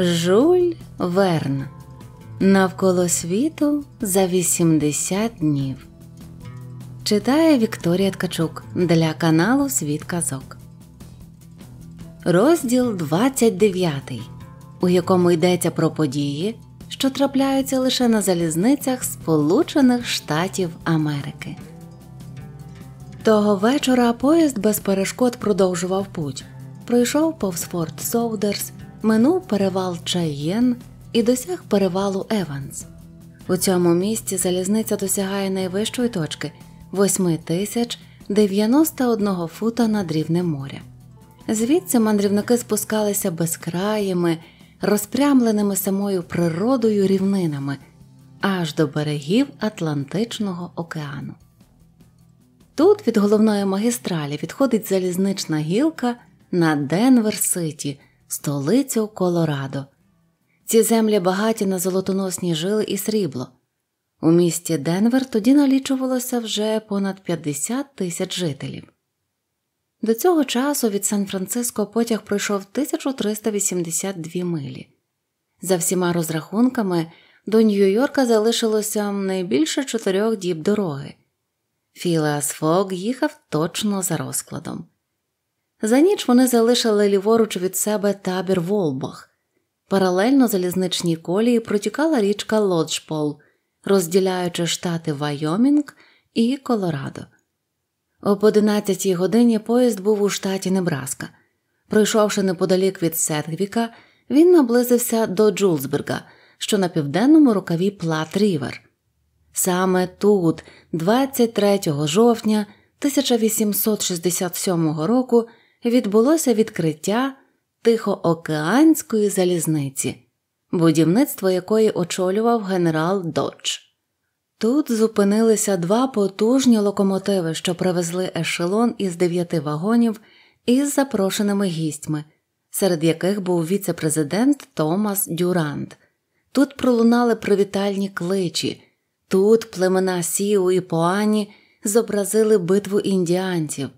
Жуль Верн Навколо світу за 80 днів. Читає Вікторія Ткачук для каналу Світ Казок. Розділ 29, у якому йдеться про події, що трапляються лише на залізницях Сполучених Штатів Америки. Того вечора поїзд без перешкод продовжував путь. Пройшов повз Форт Соудерс минув перевал Чайєн і досяг перевалу Еванс. У цьому місці залізниця досягає найвищої точки 8091 фута над рівнем моря. Звідси мандрівники спускалися безкраїми, розпрямленими самою природою рівнинами аж до берегів Атлантичного океану. Тут від головної магістралі відходить залізнична гілка на Денвер Ситі столицю Колорадо. Ці землі багаті на золотоносні жили і срібло. У місті Денвер тоді налічувалося вже понад 50 тисяч жителів. До цього часу від Сан-Франциско потяг пройшов 1382 милі. За всіма розрахунками, до Нью-Йорка залишилося найбільше чотирьох діб дороги. Філеас Фог їхав точно за розкладом. За ніч вони залишили ліворуч від себе табір Волбах. Паралельно залізничній колії протікала річка Лоджпол, розділяючи штати Вайомінг і Колорадо. Об 11 годині поїзд був у штаті Небраска. Пройшовши неподалік від Сетгвіка, він наблизився до Джулсберга, що на південному рукаві Плат Рівер. Саме тут, 23 жовтня 1867 року, відбулося відкриття Тихоокеанської залізниці, будівництво якої очолював генерал Додж. Тут зупинилися два потужні локомотиви, що привезли ешелон із дев'яти вагонів із запрошеними гістьми, серед яких був віце-президент Томас Дюрант. Тут пролунали привітальні кличі, тут племена Сіу і Поані зобразили битву індіанців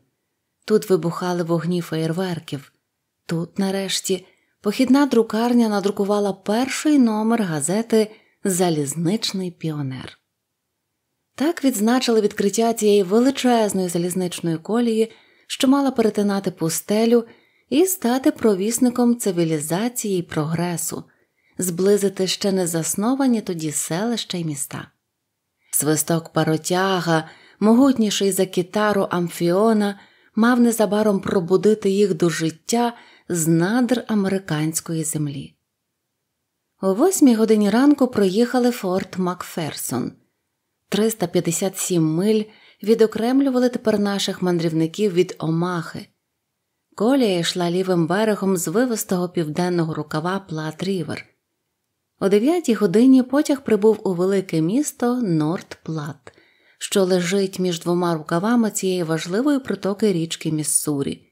тут вибухали вогні феєрверків. Тут, нарешті, похідна друкарня надрукувала перший номер газети Залізничний піонер. Так відзначили відкриття цієї величезної залізничної колії, що мала перетинати пустелю і стати провісником цивілізації й прогресу, зблизити ще не засновані тоді селища й міста. Свисток паротяга, могутніший за кітару амфіона, мав незабаром пробудити їх до життя з надр американської землі. О восьмій годині ранку проїхали Форт Макферсон. 357 миль відокремлювали тепер наших мандрівників від Омахи. Колія йшла лівим берегом з вивистого південного рукава Плат Рівер. О 9 годині потяг прибув у велике місто Норт Плат, що лежить між двома рукавами цієї важливої притоки річки Міссурі,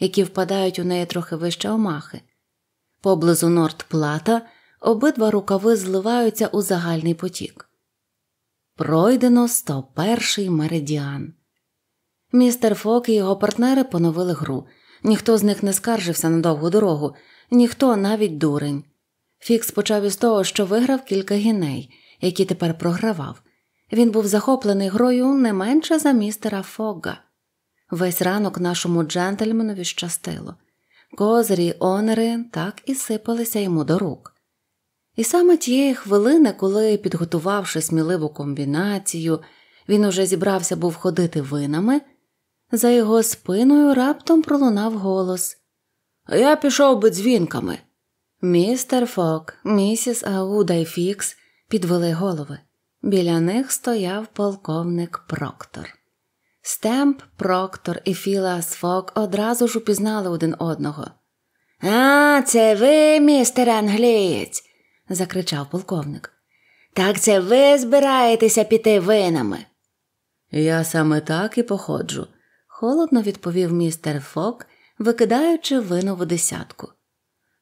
які впадають у неї трохи вище омахи. Поблизу Нордплата обидва рукави зливаються у загальний потік. Пройдено 101-й меридіан. Містер Фок і його партнери поновили гру. Ніхто з них не скаржився на довгу дорогу, ніхто навіть дурень. Фікс почав із того, що виграв кілька гіней, які тепер програвав. Він був захоплений грою не менше за містера Фогга. Весь ранок нашому джентльменові щастило. Козирі, онери так і сипалися йому до рук. І саме тієї хвилини, коли, підготувавши сміливу комбінацію, він уже зібрався був ходити винами, за його спиною раптом пролунав голос Я пішов би дзвінками. Містер Фок, місіс Ауда і Фікс підвели голови. Біля них стояв полковник Проктор. Стемп, Проктор і Філас Фок одразу ж упізнали один одного. А, це ви, містер англієць, закричав полковник. Так це ви збираєтеся піти винами. Я саме так і походжу, холодно відповів містер Фок, викидаючи винову десятку.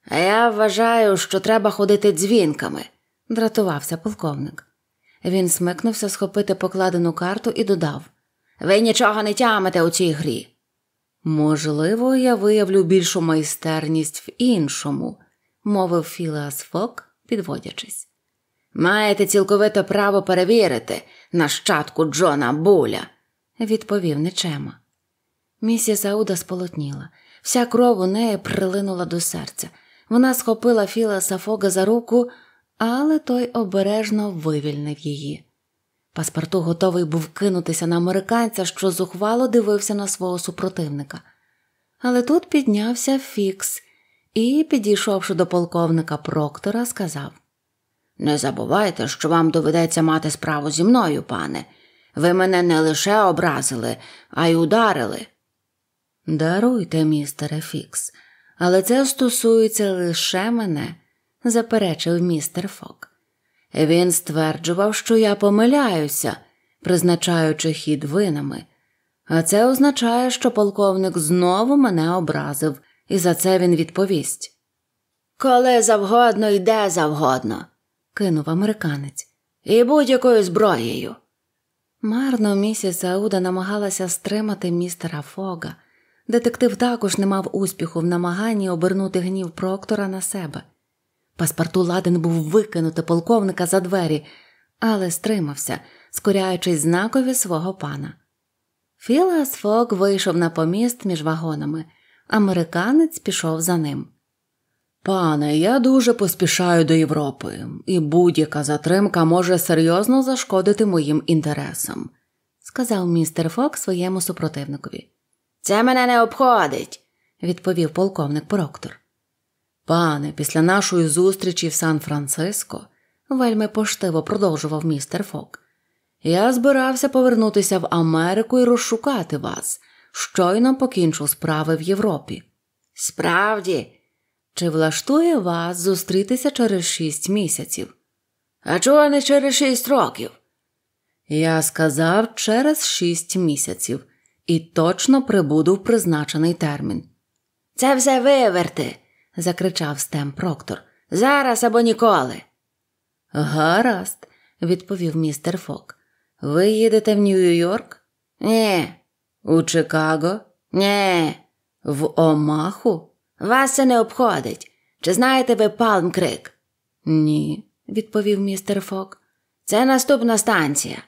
А я вважаю, що треба ходити дзвінками, дратувався полковник. Він смикнувся схопити покладену карту і додав Ви нічого не тямите у цій грі. Можливо, я виявлю більшу майстерність в іншому, мовив Філас Фок, підводячись. Маєте цілковите право перевірити нащадку Джона Буля, відповів нечема. Місіс Ауда сполотніла. Вся кров у неї прилинула до серця. Вона схопила Філаса Сафога за руку, але той обережно вивільнив її. Паспорту готовий був кинутися на американця, що зухвало дивився на свого супротивника. Але тут піднявся Фікс і, підійшовши до полковника Проктора, сказав Не забувайте, що вам доведеться мати справу зі мною, пане. Ви мене не лише образили, а й ударили. Даруйте, містере Фікс, але це стосується лише мене заперечив містер Фок. Він стверджував, що я помиляюся, призначаючи хід винами, а це означає, що полковник знову мене образив, і за це він відповість. Коли завгодно йде завгодно, кинув американець, і будь-якою зброєю. Марно місіс Ауда намагалася стримати містера Фога. Детектив також не мав успіху в намаганні обернути гнів проктора на себе. Паспорту ладен був викинути полковника за двері, але стримався, скоряючись знакові свого пана. Філас Фок вийшов на поміст між вагонами. Американець пішов за ним. Пане, я дуже поспішаю до Європи, і будь-яка затримка може серйозно зашкодити моїм інтересам, сказав містер Фок своєму супротивникові. Це мене не обходить, відповів полковник Проктор. Пане, після нашої зустрічі в Сан Франциско, вельми поштиво продовжував містер Фок, я збирався повернутися в Америку і розшукати вас, щойно покінчу справи в Європі. Справді, чи влаштує вас зустрітися через шість місяців? А чого не через шість років? Я сказав через шість місяців і точно прибуду в призначений термін. Це все виверти закричав Стем Проктор. Зараз або ніколи. Гаразд, відповів містер Фок. Ви їдете в Нью-Йорк? Ні. У Чикаго? Ні. В Омаху? Вас це не обходить. Чи знаєте ви Палмкрик? Ні, відповів містер Фок. Це наступна станція.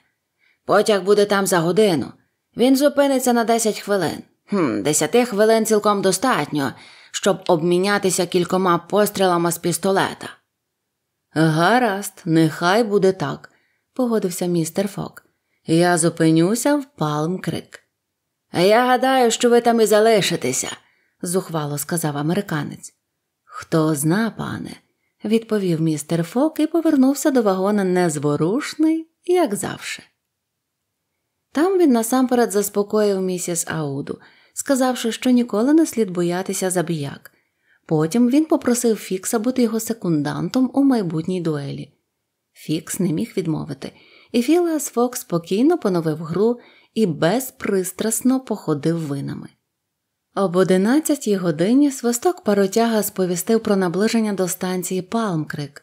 Потяг буде там за годину. Він зупиниться на десять хвилин. Хм, Десяти хвилин цілком достатньо щоб обмінятися кількома пострілами з пістолета. Гаразд, нехай буде так, погодився містер Фок. Я зупинюся в Палм-Крик». Я гадаю, що ви там і залишитеся, зухвало сказав американець. Хто зна, пане, відповів містер Фок і повернувся до вагона незворушний, як завжди. Там він насамперед заспокоїв місіс Ауду сказавши, що ніколи не слід боятися забіяк. Потім він попросив Фікса бути його секундантом у майбутній дуелі. Фікс не міг відмовити, і Філас Фокс спокійно поновив гру і безпристрасно походив винами. Об одинадцятій годині свисток паротяга сповістив про наближення до станції Палмкрик.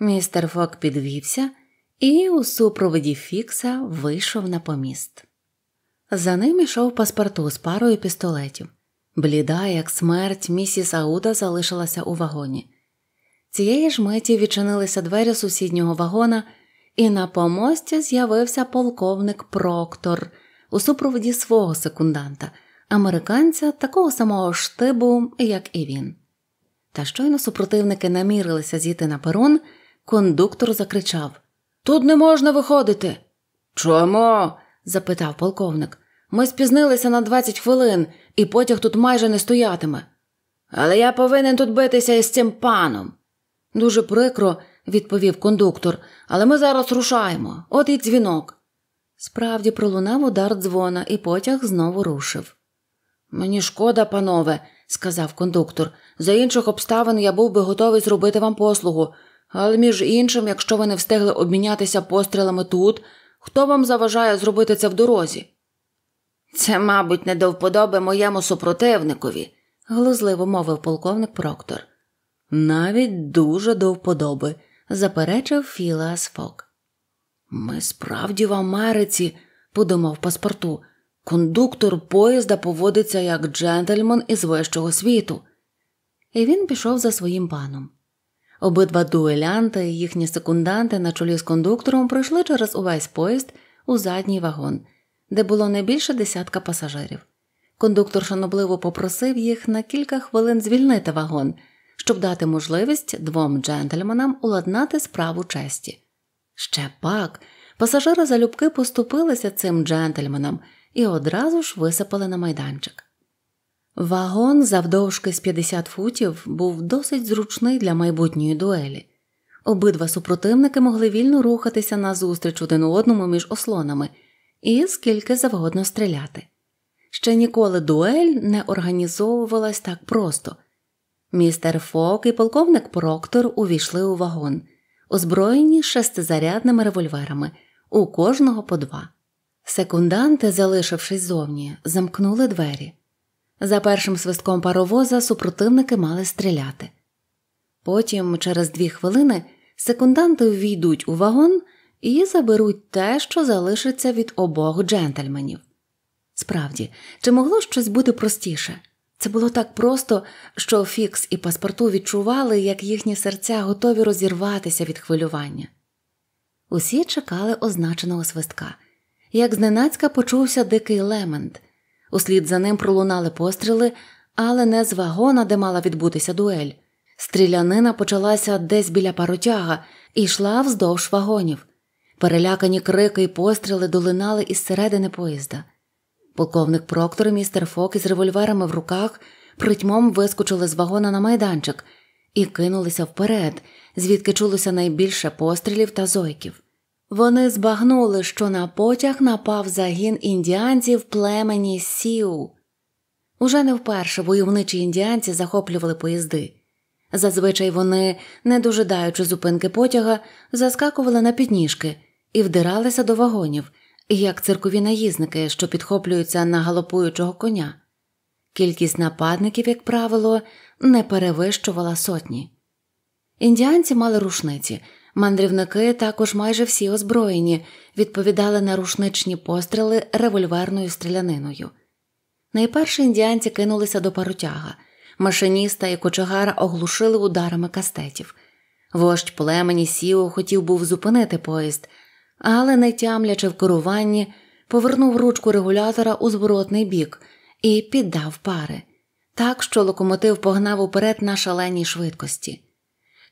Містер Фок підвівся і у супроводі Фікса вийшов на поміст. За ним ішов паспорту з парою пістолетів. Бліда, як смерть, місіс Ауда залишилася у вагоні. Цієї ж миті відчинилися двері сусіднього вагона, і на помості з'явився полковник Проктор у супроводі свого секунданта, американця такого самого штибу, як і він. Та щойно супротивники намірилися зійти на перон, кондуктор закричав Тут не можна виходити. Чому? запитав полковник. Ми спізнилися на 20 хвилин, і потяг тут майже не стоятиме. Але я повинен тут битися із цим паном. Дуже прикро, відповів кондуктор, але ми зараз рушаємо. От і дзвінок. Справді пролунав удар дзвона, і потяг знову рушив. Мені шкода, панове, сказав кондуктор. За інших обставин я був би готовий зробити вам послугу. Але між іншим, якщо ви не встигли обмінятися пострілами тут, Хто вам заважає зробити це в дорозі? Це, мабуть, не до вподоби моєму супротивникові, глузливо мовив полковник Проктор. Навіть дуже до вподоби, заперечив Філа Асфок. Ми справді в Америці, подумав паспорту, кондуктор поїзда поводиться як джентльмен із вищого світу. І він пішов за своїм паном. Обидва дуелянти і їхні секунданти на чолі з кондуктором пройшли через увесь поїзд у задній вагон, де було не більше десятка пасажирів. Кондуктор шанобливо попросив їх на кілька хвилин звільнити вагон, щоб дати можливість двом джентльменам уладнати справу честі. Ще пак пасажири залюбки поступилися цим джентльменам і одразу ж висипали на майданчик. Вагон завдовжки з 50 футів був досить зручний для майбутньої дуелі. Обидва супротивники могли вільно рухатися назустріч один одному між ослонами і скільки завгодно стріляти. Ще ніколи дуель не організовувалась так просто. Містер Фок і полковник Проктор увійшли у вагон, озброєні шестизарядними револьверами, у кожного по два. Секунданти, залишившись зовні, замкнули двері. За першим свистком паровоза супротивники мали стріляти. Потім, через дві хвилини, секунданти ввійдуть у вагон і заберуть те, що залишиться від обох джентльменів. Справді, чи могло щось бути простіше? Це було так просто, що Фікс і паспорту відчували, як їхні серця готові розірватися від хвилювання. Усі чекали означеного свистка, як зненацька почувся дикий лемент. Услід за ним пролунали постріли, але не з вагона, де мала відбутися дуель. Стрілянина почалася десь біля паротяга і йшла вздовж вагонів. Перелякані крики і постріли долинали із середини поїзда. Полковник Проктор і містер Фок із револьверами в руках притьмом вискочили з вагона на майданчик і кинулися вперед, звідки чулося найбільше пострілів та зойків. Вони збагнули, що на потяг напав загін індіанців племені Сіу. Уже не вперше войовничі індіанці захоплювали поїзди. Зазвичай вони, не дожидаючи зупинки потяга, заскакували на підніжки і вдиралися до вагонів, як циркові наїзники, що підхоплюються на галопуючого коня. Кількість нападників, як правило, не перевищувала сотні. Індіанці мали рушниці, Мандрівники також майже всі озброєні, відповідали на рушничні постріли револьверною стріляниною. Найперше індіанці кинулися до паротяга. Машиніста і кочегара оглушили ударами кастетів. Вождь племені сіо хотів був зупинити поїзд, але, не тямлячи в керуванні, повернув ручку регулятора у зворотний бік і піддав пари, так що локомотив погнав уперед на шаленій швидкості.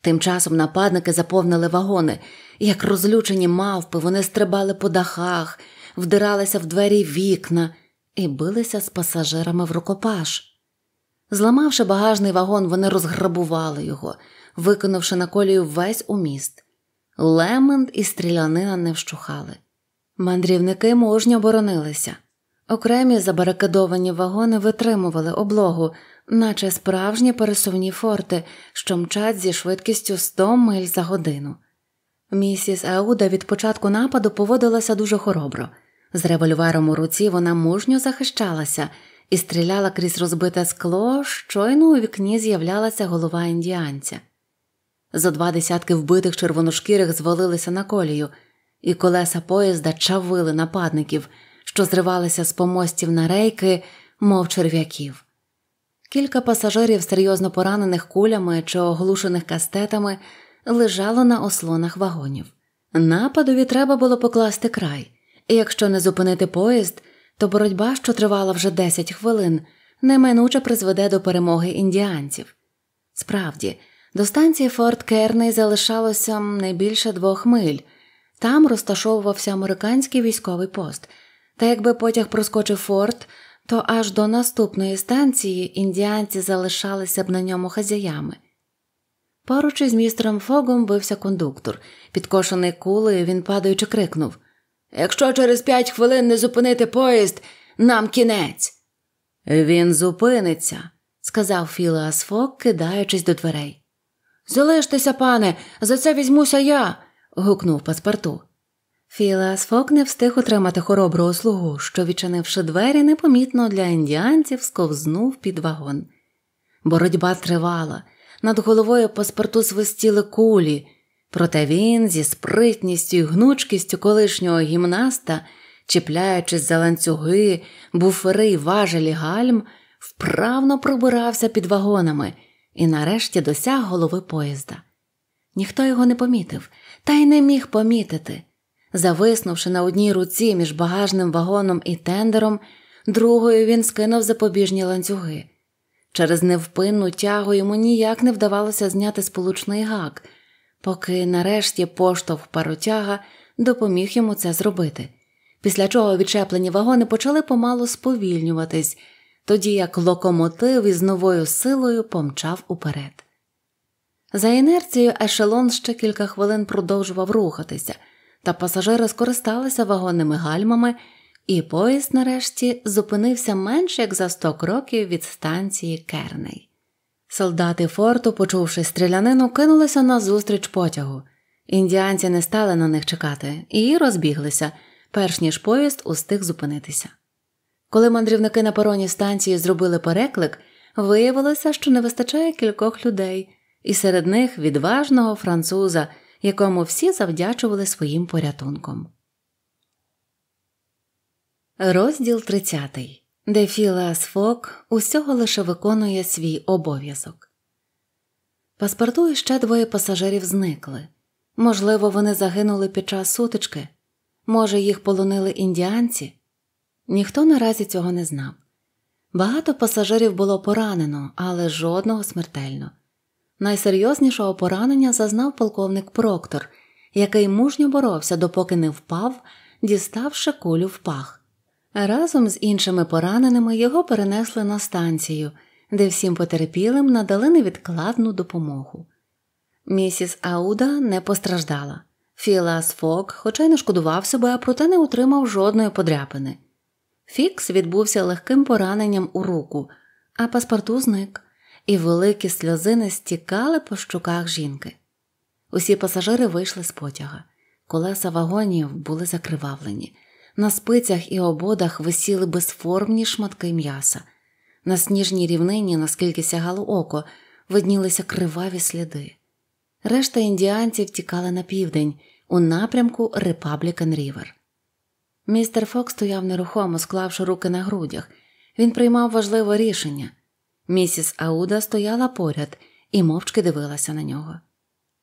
Тим часом нападники заповнили вагони. Як розлючені мавпи, вони стрибали по дахах, вдиралися в двері вікна і билися з пасажирами в рукопаш. Зламавши багажний вагон, вони розграбували його, викинувши на колію весь уміст. Лемент і стрілянина не вщухали. Мандрівники мужньо боронилися. Окремі забарикадовані вагони витримували облогу, наче справжні пересувні форти, що мчать зі швидкістю 100 миль за годину. Місіс Ауда від початку нападу поводилася дуже хоробро. З револьвером у руці вона мужньо захищалася і стріляла крізь розбите скло, щойно у вікні з'являлася голова індіанця. Зо два десятки вбитих червоношкірих звалилися на колію, і колеса поїзда чавили нападників, що зривалися з помостів на рейки, мов черв'яків. Кілька пасажирів, серйозно поранених кулями чи оглушених кастетами, лежало на ослонах вагонів. Нападові треба було покласти край, і якщо не зупинити поїзд, то боротьба, що тривала вже 10 хвилин, неминуче призведе до перемоги індіанців. Справді, до станції Форт Керней залишалося не більше двох миль, там розташовувався американський військовий пост, та якби потяг проскочив форт то аж до наступної станції індіанці залишалися б на ньому хазяями. Поруч із містером фогом бився кондуктор. Підкошений кулею, він падаючи крикнув Якщо через п'ять хвилин не зупинити поїзд, нам кінець. Він зупиниться, сказав Філеас Фок, кидаючись до дверей. Залиштеся, пане, за це візьмуся я. гукнув паспорту. Філас Фок не встиг отримати хоробру ослугу, що, відчинивши двері, непомітно для індіанців сковзнув під вагон. Боротьба тривала, над головою паспорту свистіли кулі, проте він зі спритністю і гнучкістю колишнього гімнаста, чіпляючись за ланцюги, буфери й важелі гальм, вправно пробирався під вагонами і нарешті досяг голови поїзда. Ніхто його не помітив та й не міг помітити. Зависнувши на одній руці між багажним вагоном і тендером, другою він скинув запобіжні ланцюги. Через невпинну тягу йому ніяк не вдавалося зняти сполучний гак, поки нарешті поштовх паротяга допоміг йому це зробити, після чого відчеплені вагони почали помалу сповільнюватись, тоді як локомотив із новою силою помчав уперед. За інерцією ешелон ще кілька хвилин продовжував рухатися та пасажири скористалися вагонними гальмами, і поїзд нарешті зупинився менше як за 100 кроків від станції Керней. Солдати форту, почувши стрілянину, кинулися назустріч потягу. Індіанці не стали на них чекати і розбіглися, перш ніж поїзд устиг зупинитися. Коли мандрівники на пероні станції зробили переклик, виявилося, що не вистачає кількох людей, і серед них відважного француза якому всі завдячували своїм порятунком. Розділ 30. де Філеас Фок усього лише виконує свій обов'язок. Паспорту ще двоє пасажирів зникли. Можливо, вони загинули під час сутички, може, їх полонили індіанці. Ніхто наразі цього не знав. Багато пасажирів було поранено, але жодного смертельно. Найсерйознішого поранення зазнав полковник Проктор, який мужньо боровся, допоки не впав, діставши кулю в пах. Разом з іншими пораненими його перенесли на станцію, де всім потерпілим надали невідкладну допомогу. Місіс Ауда не постраждала. Філас Фок, хоча й не шкодував себе, а проте не отримав жодної подряпини. Фікс відбувся легким пораненням у руку, а паспорту зник і великі сльозини стікали по щуках жінки. Усі пасажири вийшли з потяга, колеса вагонів були закривавлені, на спицях і ободах висіли безформні шматки м'яса. На сніжній рівнині, наскільки сягало око, виднілися криваві сліди. Решта індіанців тікали на південь, у напрямку Репаблікан Рівер. Містер Фокс стояв нерухомо, склавши руки на грудях. Він приймав важливе рішення Місіс Ауда стояла поряд і мовчки дивилася на нього.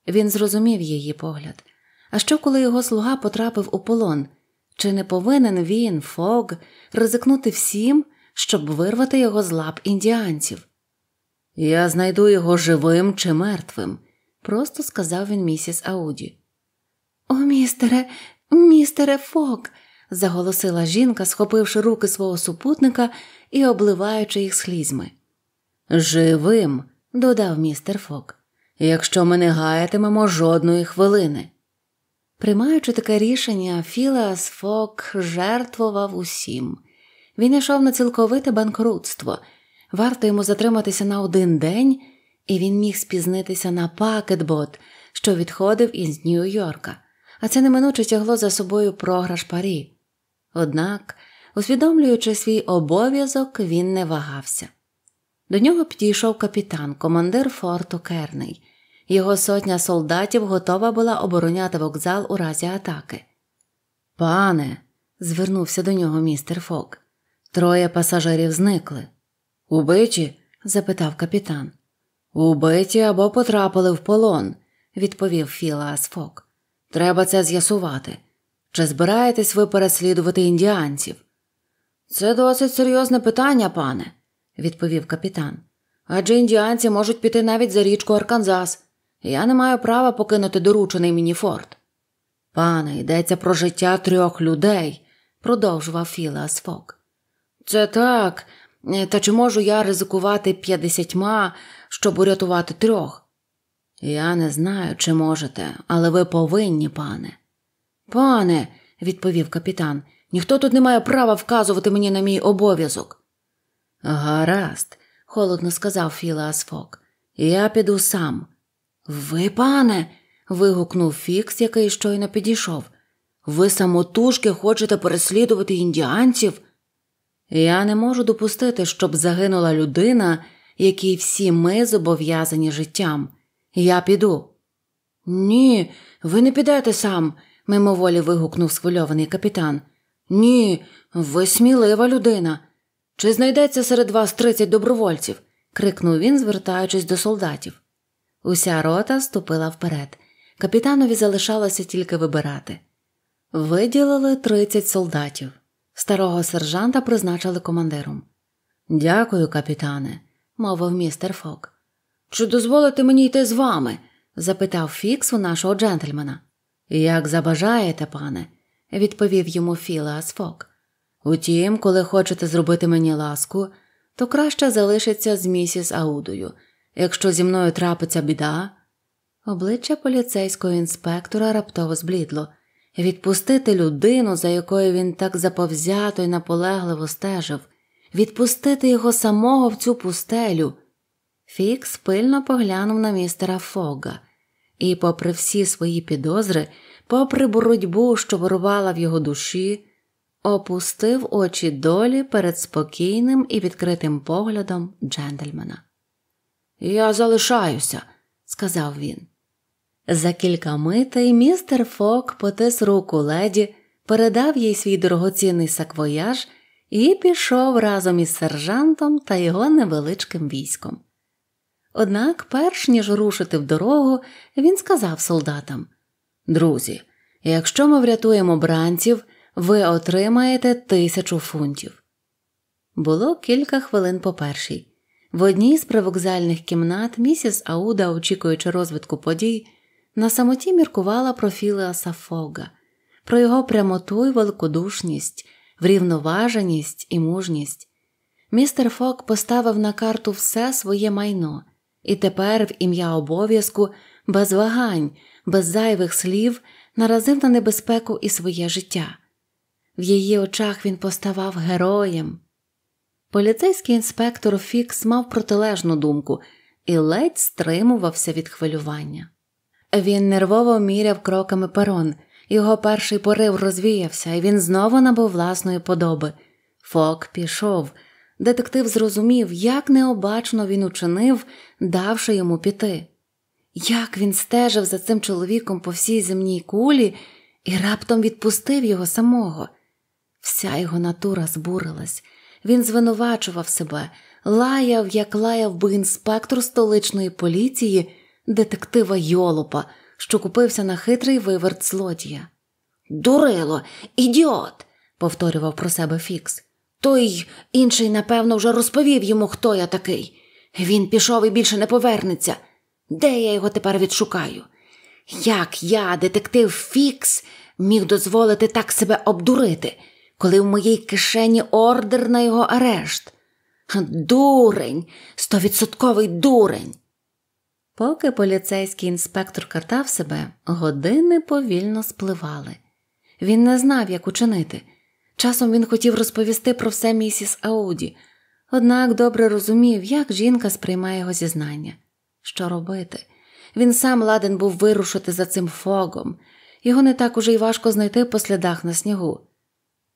Він зрозумів її погляд. А що, коли його слуга потрапив у полон? Чи не повинен він, Фог, ризикнути всім, щоб вирвати його з лап індіанців? Я знайду його живим чи мертвим, просто сказав він місіс Ауді. О, містере, містере Фог. заголосила жінка, схопивши руки свого супутника і обливаючи їх слізьми. Живим, додав містер Фок, якщо ми не гаятимемо жодної хвилини. Приймаючи таке рішення, Філас Фок жертвував усім. Він йшов на цілковите банкрутство. Варто йому затриматися на один день, і він міг спізнитися на пакетбот, що відходив із Нью-Йорка, а це неминуче тягло за собою програш парі. Однак, усвідомлюючи свій обов'язок, він не вагався. До нього підійшов капітан, командир форту Керний. Його сотня солдатів готова була обороняти вокзал у разі атаки. Пане, звернувся до нього містер Фок. Троє пасажирів зникли. Убиті? запитав капітан. Убиті або потрапили в полон, відповів Філас Фок. Треба це з'ясувати. Чи збираєтесь ви переслідувати індіанців? Це досить серйозне питання, пане відповів капітан. Адже індіанці можуть піти навіть за річку Арканзас. Я не маю права покинути доручений мені форт. Пане, йдеться про життя трьох людей, продовжував Філа Сфок. Це так, та чи можу я ризикувати п'ятдесятьма, щоб урятувати трьох? Я не знаю, чи можете, але ви повинні, пане. Пане, відповів капітан, ніхто тут не має права вказувати мені на мій обов'язок. Гаразд, холодно сказав Філас Фок. Я піду сам. Ви, пане. вигукнув Фікс, який щойно підійшов. Ви самотужки хочете переслідувати індіанців? Я не можу допустити, щоб загинула людина, якій всі ми зобов'язані життям. Я піду. Ні, ви не підете сам, мимоволі вигукнув схвильований капітан. Ні, ви смілива людина. Чи знайдеться серед вас 30 добровольців? крикнув він, звертаючись до солдатів. Уся рота ступила вперед. Капітанові залишалося тільки вибирати. Виділили 30 солдатів. Старого сержанта призначили командиром. Дякую, капітане, мовив містер Фок. Чи дозволите мені йти з вами? запитав Фікс у нашого джентльмена. Як забажаєте, пане, відповів йому Філеас Фок. Утім, коли хочете зробити мені ласку, то краще залишиться з місіс Аудою. Якщо зі мною трапиться біда. Обличчя поліцейського інспектора раптово зблідло відпустити людину, за якою він так заповзято і наполегливо стежив, відпустити його самого в цю пустелю. Фікс пильно поглянув на містера Фога і, попри всі свої підозри, попри боротьбу, що вирувала в його душі, опустив очі долі перед спокійним і відкритим поглядом джентльмена. Я залишаюся, сказав він. За кілька митей містер Фок потис руку леді, передав їй свій дорогоцінний саквояж і пішов разом із сержантом та його невеличким військом. Однак, перш ніж рушити в дорогу, він сказав солдатам Друзі, якщо ми врятуємо бранців, ви отримаєте тисячу фунтів. Було кілька хвилин по першій. В одній з привокзальних кімнат місіс Ауда, очікуючи розвитку подій, на самоті міркувала про Філеаса Фога, про його прямоту й великодушність, врівноваженість і мужність. Містер Фок поставив на карту все своє майно, і тепер, в ім'я обов'язку, без вагань, без зайвих слів наразив на небезпеку і своє життя в її очах він поставав героєм. Поліцейський інспектор Фікс мав протилежну думку і ледь стримувався від хвилювання. Він нервово міряв кроками перон, його перший порив розвіявся, і він знову набув власної подоби. Фок пішов. Детектив зрозумів, як необачно він учинив, давши йому піти, як він стежив за цим чоловіком по всій земній кулі і раптом відпустив його самого. Вся його натура збурилась. Він звинувачував себе, лаяв, як лаяв би інспектор столичної поліції, детектива Йолопа, що купився на хитрий виверт злодія. Дурило, ідіот, повторював про себе Фікс. Той інший, напевно, вже розповів йому, хто я такий. Він пішов і більше не повернеться. Де я його тепер відшукаю? Як я, детектив Фікс, міг дозволити так себе обдурити? коли в моїй кишені ордер на його арешт. Дурень, стовідсотковий дурень. Поки поліцейський інспектор картав себе, години повільно спливали. Він не знав, як учинити. Часом він хотів розповісти про все місіс Ауді, однак добре розумів, як жінка сприймає його зізнання. Що робити? Він сам ладен був вирушити за цим фогом, його не так уже й важко знайти по слідах на снігу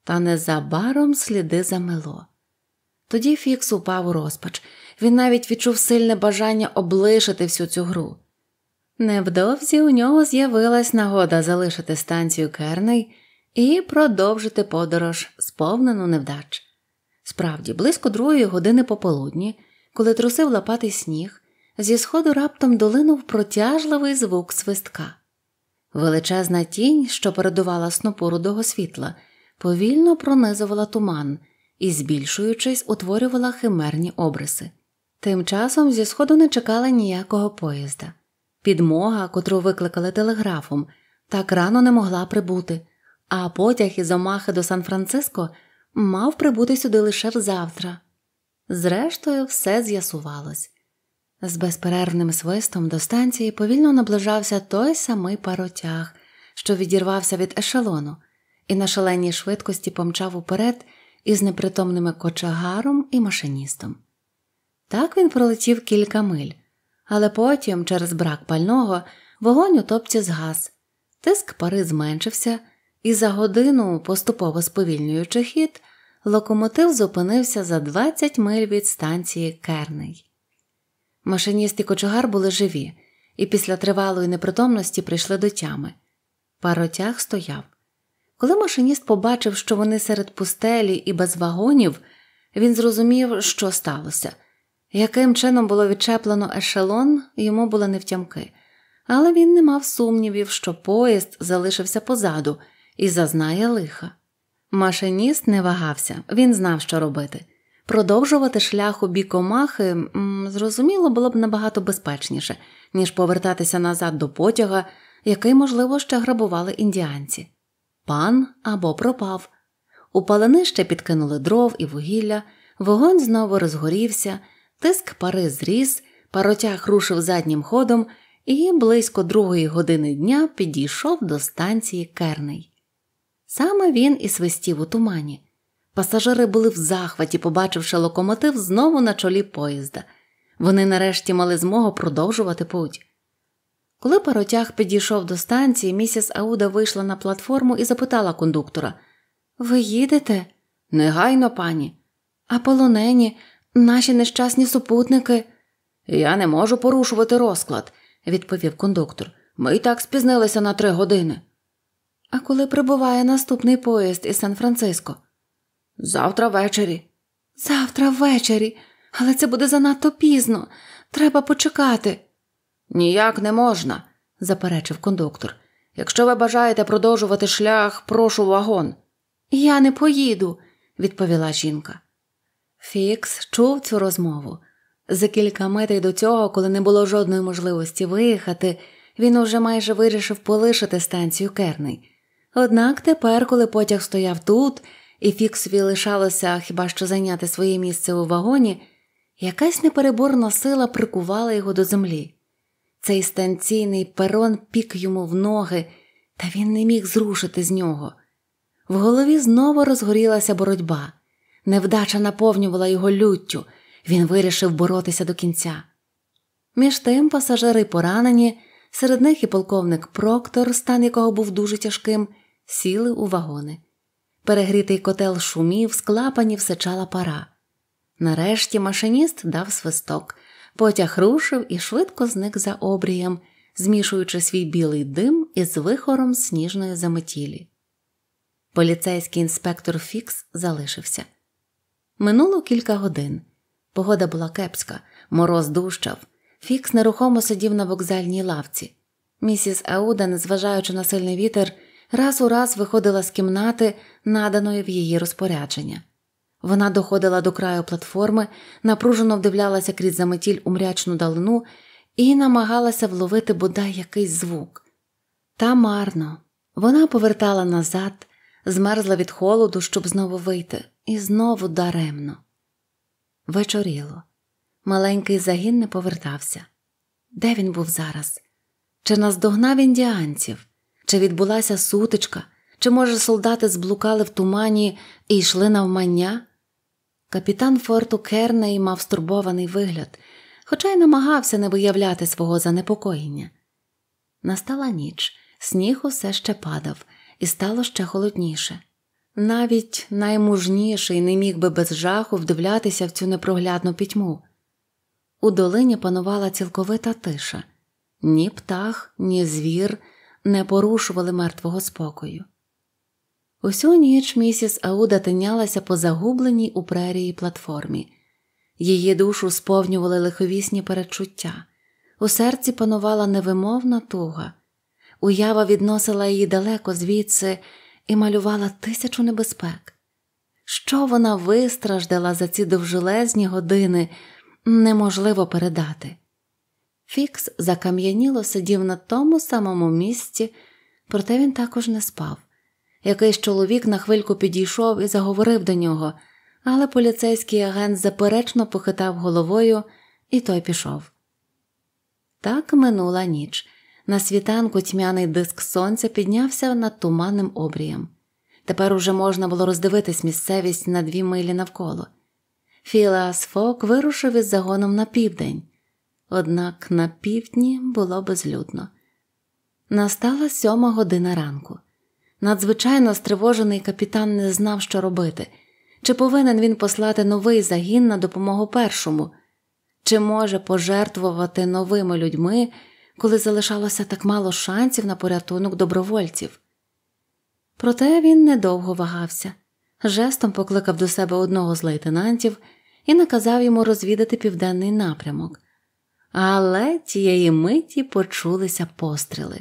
та незабаром сліди замело. Тоді Фікс упав у розпач, він навіть відчув сильне бажання облишити всю цю гру. Невдовзі у нього з'явилась нагода залишити станцію Керний і продовжити подорож, сповнену невдач. Справді, близько другої години пополудні, коли трусив лопатий сніг, зі сходу раптом долинув протяжливий звук свистка. Величезна тінь, що передувала снопу рудого світла, повільно пронизувала туман і, збільшуючись, утворювала химерні обриси. Тим часом зі сходу не чекала ніякого поїзда. Підмога, котру викликали телеграфом, так рано не могла прибути, а потяг із Омахи до Сан-Франциско мав прибути сюди лише взавтра. Зрештою, все з'ясувалось. З безперервним свистом до станції повільно наближався той самий паротяг, що відірвався від ешелону, і на шаленій швидкості помчав уперед із непритомними кочагаром і машиністом. Так він пролетів кілька миль, але потім, через брак пального, вогонь у топці згас, тиск пари зменшився, і за годину, поступово сповільнюючи хід, локомотив зупинився за 20 миль від станції Керний. Машиніст і кочугар були живі, і після тривалої непритомності прийшли до тями. Паротяг стояв. Коли машиніст побачив, що вони серед пустелі і без вагонів, він зрозумів, що сталося. Яким чином було відчеплено ешелон, йому було невтямки, але він не мав сумнівів, що поїзд залишився позаду і зазнає лиха. Машиніст не вагався, він знав, що робити. Продовжувати шлях у бік омахи, зрозуміло, було б набагато безпечніше, ніж повертатися назад до потяга, який, можливо, ще грабували індіанці пан або пропав. У паленище підкинули дров і вугілля, вогонь знову розгорівся, тиск пари зріс, паротяг рушив заднім ходом і близько другої години дня підійшов до станції керний. Саме він і свистів у тумані. Пасажири були в захваті, побачивши локомотив знову на чолі поїзда. Вони нарешті мали змогу продовжувати путь. Коли паротяг підійшов до станції, місіс Ауда вийшла на платформу і запитала кондуктора Ви їдете? Негайно, пані. А полонені, наші нещасні супутники. Я не можу порушувати розклад, відповів кондуктор. Ми і так спізнилися на три години. А коли прибуває наступний поїзд із Сан Франциско? Завтра ввечері. Завтра ввечері, але це буде занадто пізно. Треба почекати. Ніяк не можна, заперечив кондуктор. Якщо ви бажаєте продовжувати шлях, прошу вагон. Я не поїду, відповіла жінка. Фікс чув цю розмову. За кілька метрів до цього, коли не було жодної можливості виїхати, він уже майже вирішив полишити станцію керний. Однак тепер, коли потяг стояв тут, і Фіксові лишалося хіба що зайняти своє місце у вагоні, якась непереборна сила прикувала його до землі. Цей станційний перон пік йому в ноги, та він не міг зрушити з нього. В голові знову розгорілася боротьба. Невдача наповнювала його люттю, він вирішив боротися до кінця. Між тим пасажири поранені, серед них і полковник Проктор, стан якого був дуже тяжким, сіли у вагони. Перегрітий котел шумів, склапані всечала пара. Нарешті машиніст дав свисток. Потяг рушив і швидко зник за обрієм, змішуючи свій білий дим із вихором сніжної заметілі. Поліцейський інспектор Фікс залишився. Минуло кілька годин. Погода була кепська, мороз дущав. Фікс нерухомо сидів на вокзальній лавці. Місіс Ауда, незважаючи на сильний вітер, раз у раз виходила з кімнати, наданої в її розпорядження. Вона доходила до краю платформи, напружено вдивлялася крізь заметіль у мрячну далину і намагалася вловити бодай якийсь звук. Та марно. Вона повертала назад, змерзла від холоду, щоб знову вийти, і знову даремно. Вечоріло. Маленький загін не повертався. Де він був зараз? Чи наздогнав індіанців? Чи відбулася сутичка? Чи, може, солдати зблукали в тумані і йшли навмання? Капітан форту Керней мав стурбований вигляд, хоча й намагався не виявляти свого занепокоєння. Настала ніч, сніг усе ще падав, і стало ще холодніше. Навіть наймужніший не міг би без жаху вдивлятися в цю непроглядну пітьму. У долині панувала цілковита тиша ні птах, ні звір не порушували мертвого спокою. Усю ніч місіс Ауда тинялася по загубленій у прерії платформі. Її душу сповнювали лиховісні перечуття, у серці панувала невимовна туга. Уява відносила її далеко звідси і малювала тисячу небезпек. Що вона вистраждала за ці довжелезні години, неможливо передати. Фікс закам'яніло сидів на тому самому місці, проте він також не спав. Якийсь чоловік на хвильку підійшов і заговорив до нього, але поліцейський агент заперечно похитав головою, і той пішов. Так минула ніч. На світанку тьмяний диск сонця піднявся над туманним обрієм. Тепер уже можна було роздивитись місцевість на дві милі навколо. Філас Фок вирушив із загоном на південь, однак на півдні було безлюдно. Настала сьома година ранку. Надзвичайно стривожений капітан не знав, що робити, чи повинен він послати новий загін на допомогу першому, чи може пожертвувати новими людьми, коли залишалося так мало шансів на порятунок добровольців. Проте він недовго вагався, жестом покликав до себе одного з лейтенантів і наказав йому розвідати південний напрямок. Але тієї миті почулися постріли.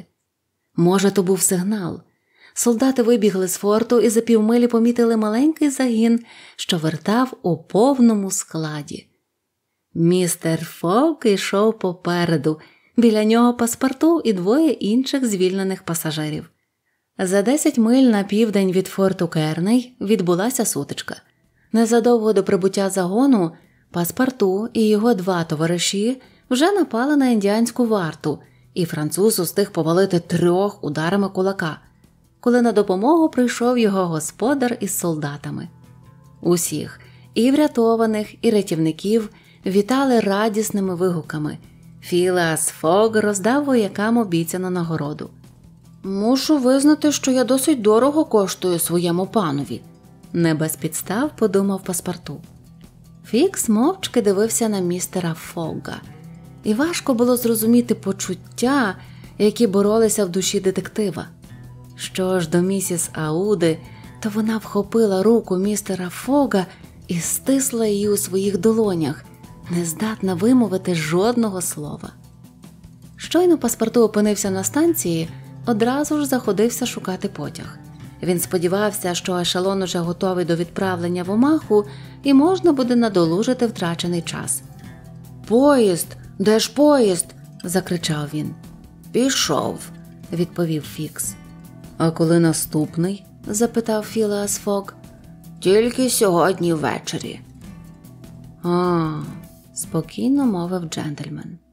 Може, то був сигнал. Солдати вибігли з форту і за півмилі помітили маленький загін, що вертав у повному складі. Містер Фовк йшов попереду, біля нього паспорту і двоє інших звільнених пасажирів. За десять миль на південь від форту Керней відбулася сутичка. Незадовго до прибуття загону паспорту і його два товариші вже напали на індіанську варту, і француз устиг повалити трьох ударами кулака коли на допомогу прийшов його господар із солдатами. Усіх і врятованих, і рятівників вітали радісними вигуками. Філас Фог роздав воякам обіцяну нагороду. Мушу визнати, що я досить дорого коштую своєму панові, не без підстав подумав паспорту. Фікс мовчки дивився на містера Фога, і важко було зрозуміти почуття, які боролися в душі детектива. Що ж до місіс Ауди, то вона вхопила руку містера Фога і стисла її у своїх долонях, не здатна вимовити жодного слова. Щойно паспорту опинився на станції, одразу ж заходився шукати потяг. Він сподівався, що ешелон уже готовий до відправлення в Омаху і можна буде надолужити втрачений час. Поїзд, де ж поїзд? закричав він. Пішов, відповів Фікс. А коли наступний? запитав Філеас Фок. Тільки сьогодні ввечері. А, спокійно мовив джентльмен.